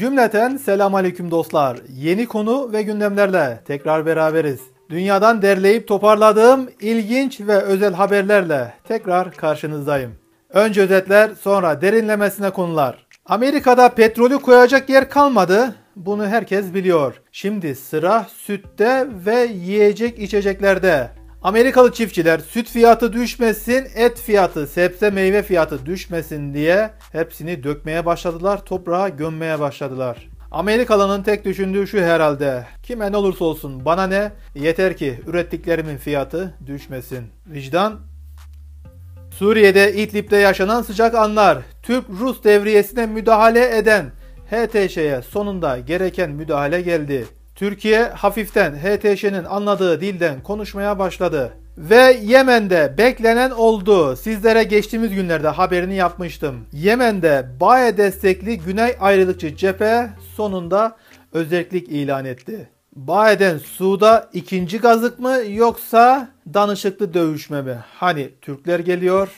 Cümleten selam aleyküm dostlar. Yeni konu ve gündemlerle tekrar beraberiz. Dünyadan derleyip toparladığım ilginç ve özel haberlerle tekrar karşınızdayım. Önce özetler sonra derinlemesine konular. Amerika'da petrolü koyacak yer kalmadı. Bunu herkes biliyor. Şimdi sıra sütte ve yiyecek içeceklerde. Amerikalı çiftçiler süt fiyatı düşmesin, et fiyatı, sebze meyve fiyatı düşmesin diye hepsini dökmeye başladılar, toprağa gömmeye başladılar. Amerikalı'nın tek düşündüğü şu herhalde. Kime ne olursa olsun bana ne yeter ki ürettiklerimin fiyatı düşmesin. Vicdan Suriye'de İdlib'de yaşanan sıcak anlar, Türk-Rus devriyesine müdahale eden HTŞ'ye sonunda gereken müdahale geldi. Türkiye hafiften HTŞ'nin anladığı dilden konuşmaya başladı. Ve Yemen'de beklenen oldu. Sizlere geçtiğimiz günlerde haberini yapmıştım. Yemen'de Baye destekli Güney Ayrılıkçı Cephe sonunda özellik ilan etti. Biden Suud'a ikinci gazlık mı yoksa danışıklı dövüşme mi? Hani Türkler geliyor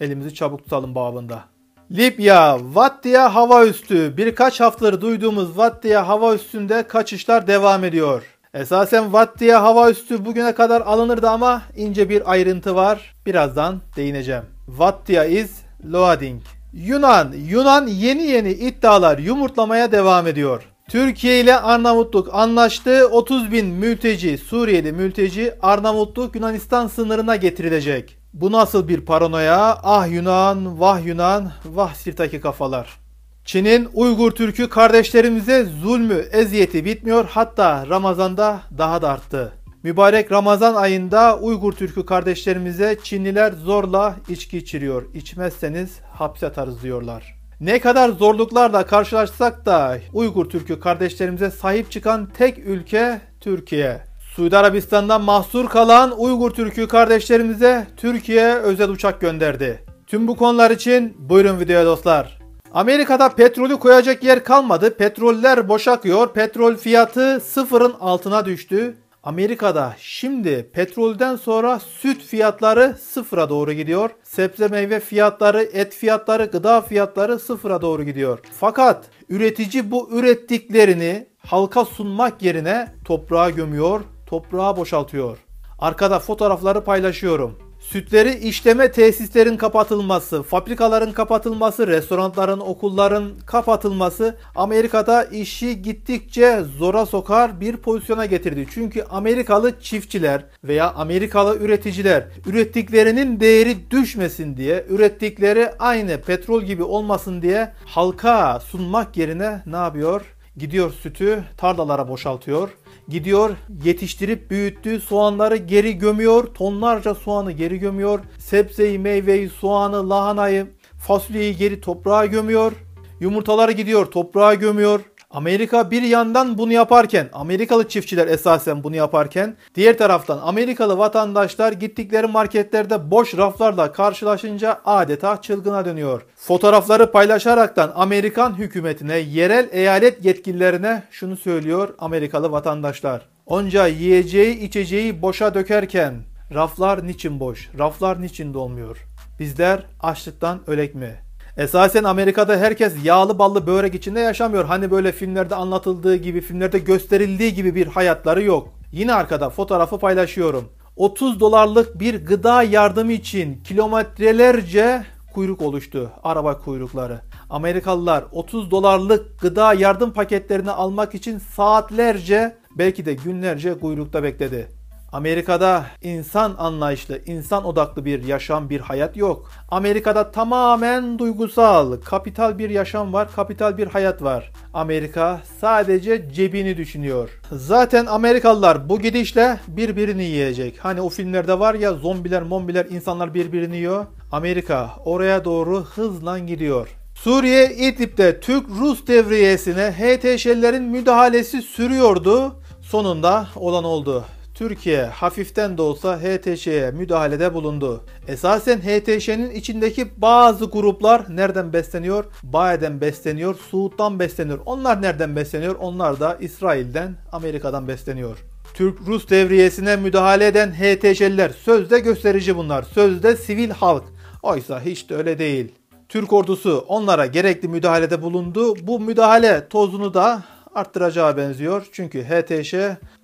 elimizi çabuk tutalım babında. Libya, Vattiya hava üstü. Birkaç haftadır duyduğumuz Vattiya hava üstünde kaçışlar devam ediyor. Esasen Vattiya hava üstü bugüne kadar alınırdı ama ince bir ayrıntı var. Birazdan değineceğim. Vattiya is loading. Yunan, Yunan yeni yeni iddialar yumurtlamaya devam ediyor. Türkiye ile Arnavutluk anlaştı. 30 bin mülteci, Suriyeli mülteci Arnavutluk Yunanistan sınırına getirilecek. Bu nasıl bir paranoya? Ah Yunan, vah Yunan, vah sirtaki kafalar. Çin'in Uygur Türk'ü kardeşlerimize zulmü, eziyeti bitmiyor. Hatta Ramazan'da daha da arttı. Mübarek Ramazan ayında Uygur Türk'ü kardeşlerimize Çinliler zorla içki içiriyor. İçmezseniz hapse atarız diyorlar. Ne kadar zorluklarla karşılaşsak da Uygur Türk'ü kardeşlerimize sahip çıkan tek ülke Türkiye. Suudi Arabistan'dan mahsur kalan Uygur Türk'ü kardeşlerimize Türkiye özel uçak gönderdi. Tüm bu konular için buyurun videoya dostlar. Amerika'da petrolü koyacak yer kalmadı. Petroller boşakıyor. Petrol fiyatı sıfırın altına düştü. Amerika'da şimdi petrolden sonra süt fiyatları sıfıra doğru gidiyor. Sebze meyve fiyatları, et fiyatları, gıda fiyatları sıfıra doğru gidiyor. Fakat üretici bu ürettiklerini halka sunmak yerine toprağa gömüyor, toprağa boşaltıyor. Arkada fotoğrafları paylaşıyorum. Sütleri işleme tesislerin kapatılması, fabrikaların kapatılması, restoranların, okulların kapatılması Amerika'da işi gittikçe zora sokar bir pozisyona getirdi. Çünkü Amerikalı çiftçiler veya Amerikalı üreticiler ürettiklerinin değeri düşmesin diye, ürettikleri aynı petrol gibi olmasın diye halka sunmak yerine ne yapıyor? Gidiyor sütü tarlalara boşaltıyor gidiyor, yetiştirip büyüttüğü soğanları geri gömüyor. Tonlarca soğanı geri gömüyor. Sebzeyi, meyveyi, soğanı, lahanayı, fasulyeyi geri toprağa gömüyor. Yumurtaları gidiyor, toprağa gömüyor. Amerika bir yandan bunu yaparken, Amerikalı çiftçiler esasen bunu yaparken, diğer taraftan Amerikalı vatandaşlar gittikleri marketlerde boş raflarla karşılaşınca adeta çılgına dönüyor. Fotoğrafları paylaşaraktan Amerikan hükümetine, yerel eyalet yetkililerine şunu söylüyor Amerikalı vatandaşlar. Onca yiyeceği içeceği boşa dökerken raflar niçin boş, raflar niçin dolmuyor? Bizler açlıktan ölek mi?'' Esasen Amerika'da herkes yağlı ballı börek içinde yaşamıyor. Hani böyle filmlerde anlatıldığı gibi, filmlerde gösterildiği gibi bir hayatları yok. Yine arkada fotoğrafı paylaşıyorum. 30 dolarlık bir gıda yardımı için kilometrelerce kuyruk oluştu. Araba kuyrukları. Amerikalılar 30 dolarlık gıda yardım paketlerini almak için saatlerce belki de günlerce kuyrukta bekledi. Amerika'da insan anlayışlı, insan odaklı bir yaşam, bir hayat yok. Amerika'da tamamen duygusal, kapital bir yaşam var, kapital bir hayat var. Amerika sadece cebini düşünüyor. Zaten Amerikalılar bu gidişle birbirini yiyecek. Hani o filmlerde var ya zombiler, mombiler, insanlar birbirini yiyor. Amerika oraya doğru hızla gidiyor. Suriye İdlib'de Türk-Rus devriyesine HTŞ'lerin müdahalesi sürüyordu. Sonunda olan oldu. Türkiye hafiften de olsa HTŞ'ye müdahalede bulundu. Esasen HTŞ'nin içindeki bazı gruplar nereden besleniyor? Baye'den besleniyor, Suud'dan besleniyor. Onlar nereden besleniyor? Onlar da İsrail'den, Amerika'dan besleniyor. Türk-Rus devriyesine müdahale eden HTŞ'liler sözde gösterici bunlar. Sözde sivil halk. Oysa hiç de öyle değil. Türk ordusu onlara gerekli müdahalede bulundu. Bu müdahale tozunu da arttıracağı benziyor. Çünkü HTŞ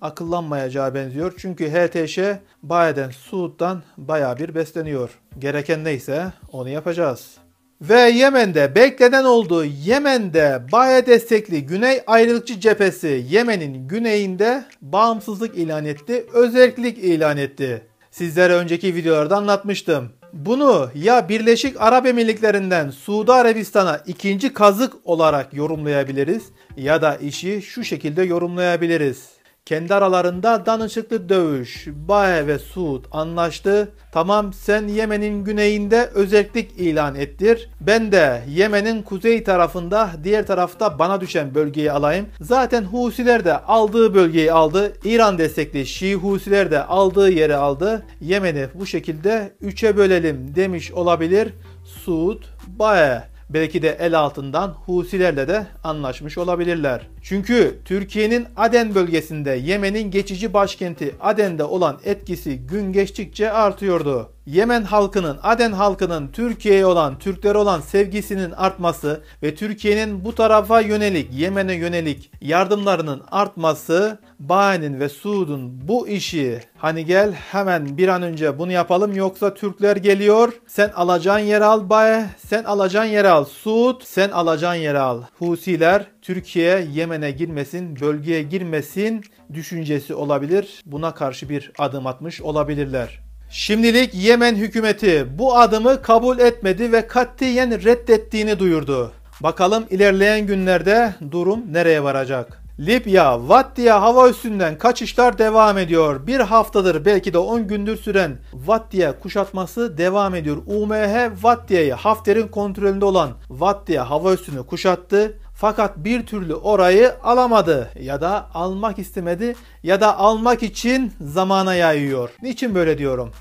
akıllanmayacağı benziyor. Çünkü HTŞ Biden Suud'dan baya bir besleniyor. Gereken neyse onu yapacağız. Ve Yemen'de beklenen oldu. Yemen'de Baye destekli Güney Ayrılıkçı Cephesi Yemen'in güneyinde bağımsızlık ilan etti, özellik ilan etti. Sizlere önceki videolarda anlatmıştım bunu ya Birleşik Arap Emirlikleri'nden Suudi Arabistan'a ikinci kazık olarak yorumlayabiliriz ya da işi şu şekilde yorumlayabiliriz. Kendi aralarında danışıklı dövüş. Bahe ve Suud anlaştı. Tamam sen Yemen'in güneyinde özellik ilan ettir. Ben de Yemen'in kuzey tarafında diğer tarafta bana düşen bölgeyi alayım. Zaten Husiler de aldığı bölgeyi aldı. İran destekli Şii Husiler de aldığı yeri aldı. Yemen'i bu şekilde üçe bölelim demiş olabilir. Suud Bahe belki de el altından Husilerle de anlaşmış olabilirler. Çünkü Türkiye'nin Aden bölgesinde Yemen'in geçici başkenti Aden'de olan etkisi gün geçtikçe artıyordu. Yemen halkının, Aden halkının Türkiye'ye olan, Türkler olan sevgisinin artması ve Türkiye'nin bu tarafa yönelik, Yemen'e yönelik yardımlarının artması Bahen'in ve Suud'un bu işi hani gel hemen bir an önce bunu yapalım yoksa Türkler geliyor. Sen alacağın yer al Bahe, sen alacağın yer al Suud, sen alacağın yer al. Husiler Türkiye Yemen'e girmesin, bölgeye girmesin düşüncesi olabilir. Buna karşı bir adım atmış olabilirler. Şimdilik Yemen hükümeti bu adımı kabul etmedi ve katiyen reddettiğini duyurdu. Bakalım ilerleyen günlerde durum nereye varacak? Libya, Vattiya hava üstünden kaçışlar devam ediyor. Bir haftadır belki de 10 gündür süren Vattiya kuşatması devam ediyor. UMH Vattiya'yı Hafter'in kontrolünde olan Vattiya hava üstünü kuşattı fakat bir türlü orayı alamadı ya da almak istemedi ya da almak için zamana yayıyor. Niçin böyle diyorum?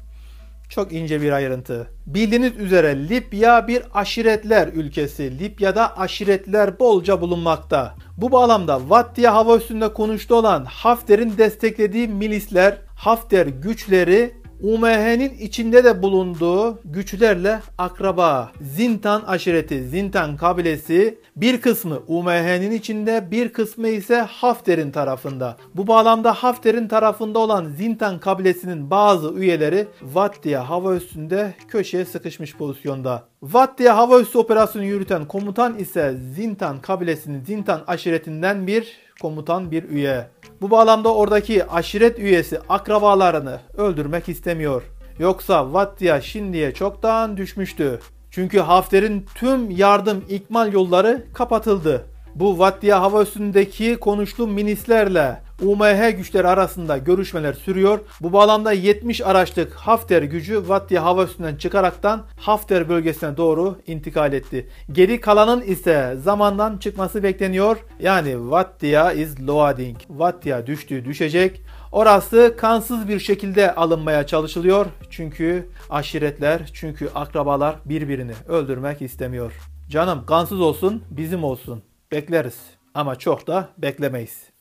Çok ince bir ayrıntı. Bildiğiniz üzere Libya bir aşiretler ülkesi. Libya'da aşiretler bolca bulunmakta. Bu bağlamda Vattiya hava üstünde konuştu olan Hafter'in desteklediği milisler Hafter güçleri UMH'nin içinde de bulunduğu güçlerle akraba Zintan aşireti, Zintan kabilesi bir kısmı UMH'nin içinde bir kısmı ise Hafter'in tarafında. Bu bağlamda Hafter'in tarafında olan Zintan kabilesinin bazı üyeleri Vattiya hava üstünde köşeye sıkışmış pozisyonda. Vattiya hava üssü operasyonu yürüten komutan ise Zintan kabilesinin Zintan aşiretinden bir komutan bir üye. Bu bağlamda oradaki aşiret üyesi akrabalarını öldürmek istemiyor. Yoksa Vatya şimdiye çoktan düşmüştü. Çünkü Hafter'in tüm yardım ikmal yolları kapatıldı. Bu Vatya hava üstündeki konuşlu minislerle UMH güçleri arasında görüşmeler sürüyor. Bu bağlamda 70 araçlık Hafter gücü Vatya hava üstünden çıkaraktan Hafter bölgesine doğru intikal etti. Geri kalanın ise zamandan çıkması bekleniyor. Yani Vatya is loading. Vatya düştü düşecek. Orası kansız bir şekilde alınmaya çalışılıyor. Çünkü aşiretler, çünkü akrabalar birbirini öldürmek istemiyor. Canım kansız olsun, bizim olsun. Bekleriz ama çok da beklemeyiz.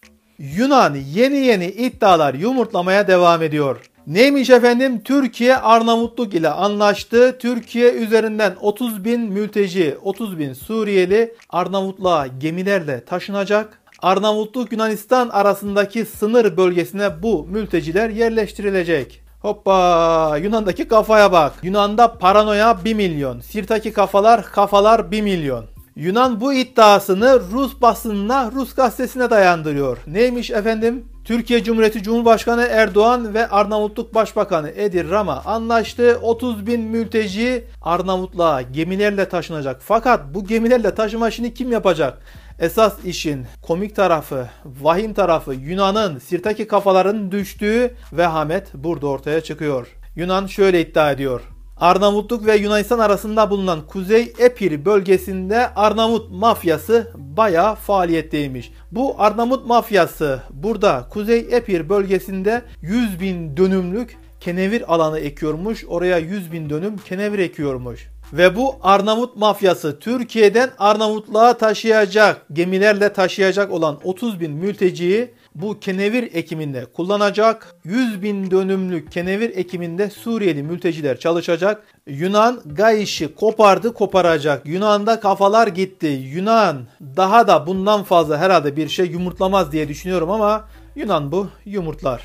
Yunan yeni yeni iddialar yumurtlamaya devam ediyor. Neymiş efendim? Türkiye Arnavutluk ile anlaştı. Türkiye üzerinden 30 bin mülteci, 30 bin Suriyeli Arnavutluğa gemilerle taşınacak. Arnavutluk Yunanistan arasındaki sınır bölgesine bu mülteciler yerleştirilecek. Hoppa Yunan'daki kafaya bak. Yunan'da paranoya 1 milyon. Sirtaki kafalar kafalar 1 milyon. Yunan bu iddiasını Rus basınına, Rus gazetesine dayandırıyor. Neymiş efendim? Türkiye Cumhuriyeti Cumhurbaşkanı Erdoğan ve Arnavutluk Başbakanı Edir Rama anlaştı. 30 bin mülteci Arnavutluğa gemilerle taşınacak. Fakat bu gemilerle taşıma işini kim yapacak? Esas işin komik tarafı, vahim tarafı Yunan'ın sirtaki kafaların düştüğü vehamet burada ortaya çıkıyor. Yunan şöyle iddia ediyor. Arnavutluk ve Yunanistan arasında bulunan Kuzey Epir bölgesinde Arnavut mafyası baya faaliyetteymiş. Bu Arnavut mafyası burada Kuzey Epir bölgesinde 100 bin dönümlük kenevir alanı ekiyormuş. Oraya 100 bin dönüm kenevir ekiyormuş. Ve bu Arnavut mafyası Türkiye'den Arnavutluğa taşıyacak, gemilerle taşıyacak olan 30 bin mülteciyi bu kenevir ekiminde kullanacak. 100 bin dönümlük kenevir ekiminde Suriyeli mülteciler çalışacak. Yunan Gayiş'i kopardı koparacak. Yunan'da kafalar gitti. Yunan daha da bundan fazla herhalde bir şey yumurtlamaz diye düşünüyorum ama Yunan bu yumurtlar.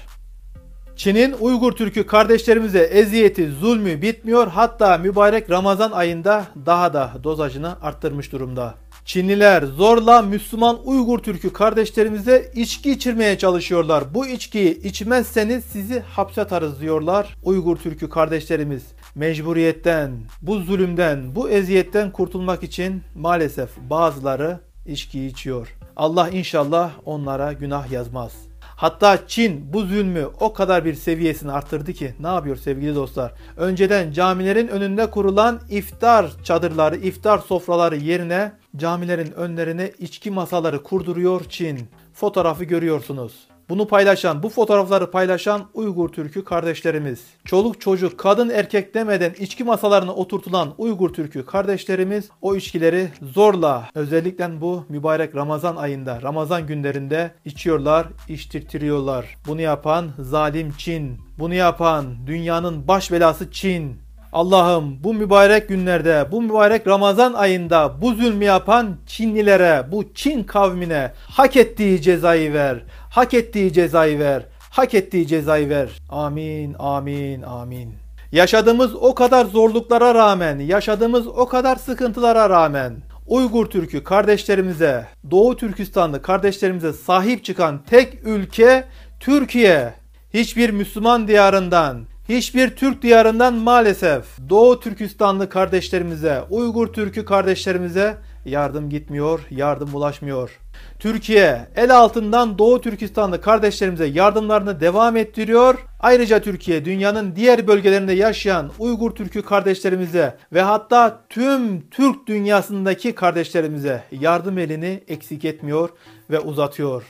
Çin'in Uygur Türk'ü kardeşlerimize eziyeti, zulmü bitmiyor. Hatta mübarek Ramazan ayında daha da dozajını arttırmış durumda. Çinliler zorla Müslüman Uygur Türk'ü kardeşlerimize içki içirmeye çalışıyorlar. Bu içkiyi içmezseniz sizi hapse atarız diyorlar. Uygur Türk'ü kardeşlerimiz mecburiyetten, bu zulümden, bu eziyetten kurtulmak için maalesef bazıları içki içiyor. Allah inşallah onlara günah yazmaz. Hatta Çin bu zulmü o kadar bir seviyesini arttırdı ki ne yapıyor sevgili dostlar? Önceden camilerin önünde kurulan iftar çadırları, iftar sofraları yerine Camilerin önlerine içki masaları kurduruyor Çin. Fotoğrafı görüyorsunuz. Bunu paylaşan, bu fotoğrafları paylaşan Uygur Türk'ü kardeşlerimiz. Çoluk çocuk, kadın erkek demeden içki masalarına oturtulan Uygur Türk'ü kardeşlerimiz o içkileri zorla özellikle bu mübarek Ramazan ayında, Ramazan günlerinde içiyorlar, içtirtiriyorlar. Bunu yapan zalim Çin. Bunu yapan dünyanın baş belası Çin. Allah'ım bu mübarek günlerde, bu mübarek Ramazan ayında bu zulmü yapan Çinlilere, bu Çin kavmine hak ettiği cezayı ver. Hak ettiği cezayı ver. Hak ettiği cezayı ver. Amin, amin, amin. Yaşadığımız o kadar zorluklara rağmen, yaşadığımız o kadar sıkıntılara rağmen Uygur Türk'ü kardeşlerimize, Doğu Türkistanlı kardeşlerimize sahip çıkan tek ülke Türkiye. Hiçbir Müslüman diyarından, Hiçbir Türk diyarından maalesef Doğu Türkistanlı kardeşlerimize, Uygur Türkü kardeşlerimize yardım gitmiyor, yardım ulaşmıyor. Türkiye el altından Doğu Türkistanlı kardeşlerimize yardımlarını devam ettiriyor. Ayrıca Türkiye dünyanın diğer bölgelerinde yaşayan Uygur Türkü kardeşlerimize ve hatta tüm Türk dünyasındaki kardeşlerimize yardım elini eksik etmiyor ve uzatıyor.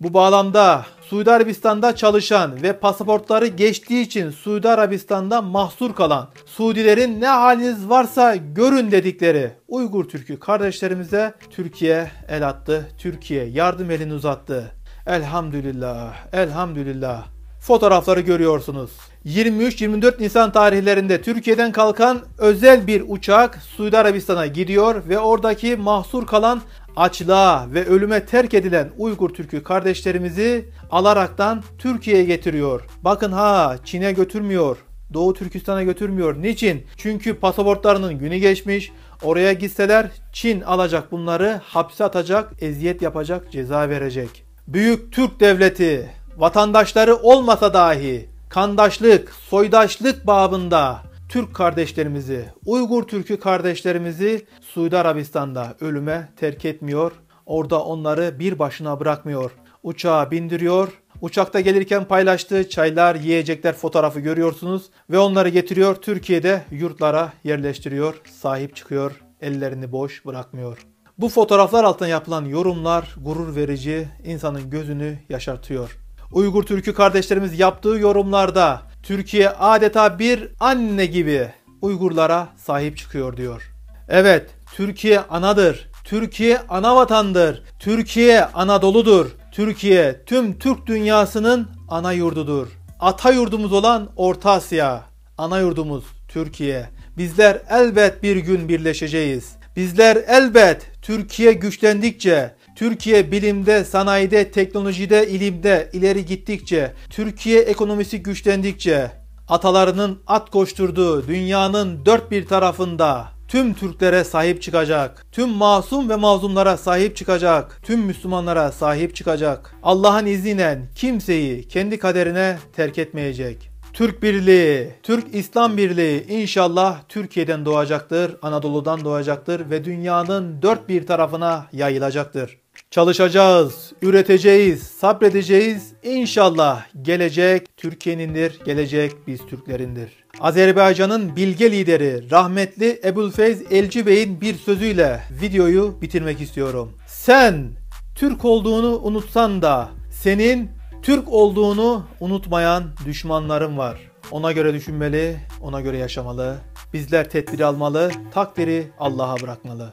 Bu bağlamda Suudi Arabistan'da çalışan ve pasaportları geçtiği için Suudi Arabistan'da mahsur kalan Suudilerin ne haliniz varsa görün dedikleri Uygur Türk'ü kardeşlerimize Türkiye el attı. Türkiye yardım elini uzattı. Elhamdülillah, elhamdülillah. Fotoğrafları görüyorsunuz. 23-24 Nisan tarihlerinde Türkiye'den kalkan özel bir uçak Suudi Arabistan'a gidiyor ve oradaki mahsur kalan açlığa ve ölüme terk edilen Uygur Türk'ü kardeşlerimizi alaraktan Türkiye'ye getiriyor. Bakın ha Çin'e götürmüyor. Doğu Türkistan'a götürmüyor. Niçin? Çünkü pasaportlarının günü geçmiş. Oraya gitseler Çin alacak bunları, hapse atacak, eziyet yapacak, ceza verecek. Büyük Türk Devleti vatandaşları olmasa dahi kandaşlık, soydaşlık babında Türk kardeşlerimizi, Uygur Türkü kardeşlerimizi Suudi Arabistan'da ölüme terk etmiyor. Orada onları bir başına bırakmıyor. Uçağa bindiriyor. Uçakta gelirken paylaştığı çaylar, yiyecekler fotoğrafı görüyorsunuz ve onları getiriyor Türkiye'de yurtlara yerleştiriyor, sahip çıkıyor, ellerini boş bırakmıyor. Bu fotoğraflar altına yapılan yorumlar gurur verici, insanın gözünü yaşartıyor. Uygur Türkü kardeşlerimiz yaptığı yorumlarda Türkiye adeta bir anne gibi Uygurlara sahip çıkıyor diyor. Evet, Türkiye anadır. Türkiye ana vatandır. Türkiye Anadolu'dur. Türkiye tüm Türk dünyasının ana yurdudur. Ata yurdumuz olan Orta Asya. Ana yurdumuz Türkiye. Bizler elbet bir gün birleşeceğiz. Bizler elbet Türkiye güçlendikçe, Türkiye bilimde, sanayide, teknolojide, ilimde ileri gittikçe, Türkiye ekonomisi güçlendikçe, atalarının at koşturduğu dünyanın dört bir tarafında tüm Türklere sahip çıkacak. Tüm masum ve mazlumlara sahip çıkacak. Tüm Müslümanlara sahip çıkacak. Allah'ın izniyle kimseyi kendi kaderine terk etmeyecek. Türk Birliği, Türk İslam Birliği inşallah Türkiye'den doğacaktır, Anadolu'dan doğacaktır ve dünyanın dört bir tarafına yayılacaktır. Çalışacağız, üreteceğiz, sabredeceğiz. İnşallah gelecek Türkiye'nindir, gelecek biz Türklerindir. Azerbaycan'ın bilge lideri rahmetli Ebulfeyz Elci Bey'in bir sözüyle videoyu bitirmek istiyorum. Sen Türk olduğunu unutsan da senin Türk olduğunu unutmayan düşmanların var. Ona göre düşünmeli, ona göre yaşamalı. Bizler tedbiri almalı, takdiri Allah'a bırakmalı.